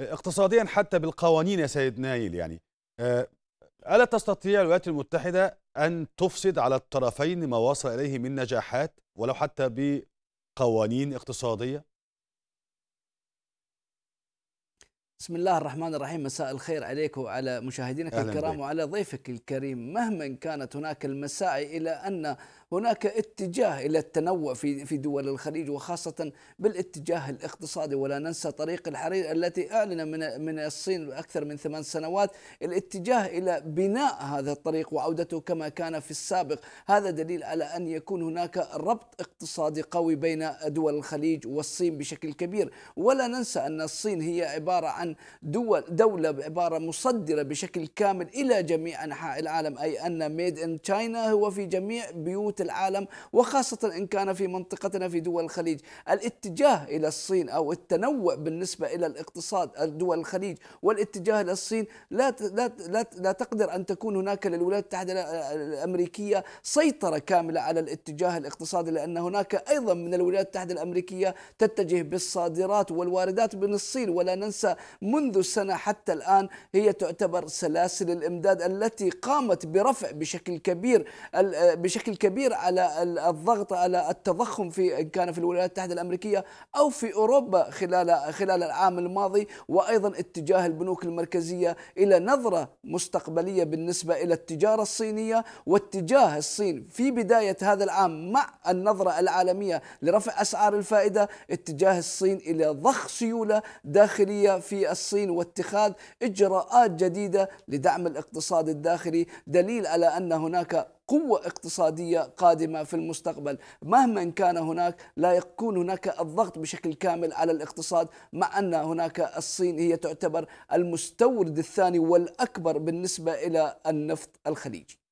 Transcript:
اقتصاديا حتى بالقوانين يا سيد نايل يعني آه، ألا تستطيع الولايات المتحدة أن تفسد على الطرفين ما وصل إليه من نجاحات ولو حتى بقوانين اقتصادية؟ بسم الله الرحمن الرحيم مساء الخير عليك وعلى مشاهدينك الكرام بي. وعلى ضيفك الكريم مهما كانت هناك المساعي إلى أن هناك اتجاه إلى التنوع في في دول الخليج وخاصة بالاتجاه الاقتصادي ولا ننسى طريق الحرير التي أعلن من من الصين أكثر من ثمان سنوات الاتجاه إلى بناء هذا الطريق وعودته كما كان في السابق هذا دليل على أن يكون هناك ربط اقتصادي قوي بين دول الخليج والصين بشكل كبير ولا ننسى أن الصين هي عبارة عن الان دول دولة عباره مصدرة بشكل كامل إلى جميع أنحاء العالم أي أن ميد إن تشاينا هو في جميع بيوت العالم وخاصة إن كان في منطقتنا في دول الخليج الاتجاه إلى الصين أو التنوع بالنسبة إلى الاقتصاد دول الخليج والاتجاه إلى الصين لا لا لا, لا تقدر أن تكون هناك للولايات المتحدة الأمريكية سيطرة كاملة على الاتجاه الاقتصادي لأن هناك أيضا من الولايات المتحدة الأمريكية تتجه بالصادرات والواردات من الصين ولا ننسى منذ سنة حتى الآن هي تعتبر سلاسل الإمداد التي قامت برفع بشكل كبير آه، بشكل كبير على الضغط على التضخم في إن كان في الولايات المتحدة الأمريكية أو في أوروبا خلال خلال العام الماضي وأيضا اتجاه البنوك المركزية إلى نظرة مستقبلية بالنسبة إلى التجارة الصينية واتجاه الصين في بداية هذا العام مع النظرة العالمية لرفع أسعار الفائدة اتجاه الصين إلى ضخ سيولة داخلية في الصين واتخاذ اجراءات جديده لدعم الاقتصاد الداخلي دليل على ان هناك قوة اقتصادية قادمة في المستقبل مهما كان هناك لا يكون هناك الضغط بشكل كامل على الاقتصاد مع أن هناك الصين هي تعتبر المستورد الثاني والأكبر بالنسبة إلى النفط الخليجي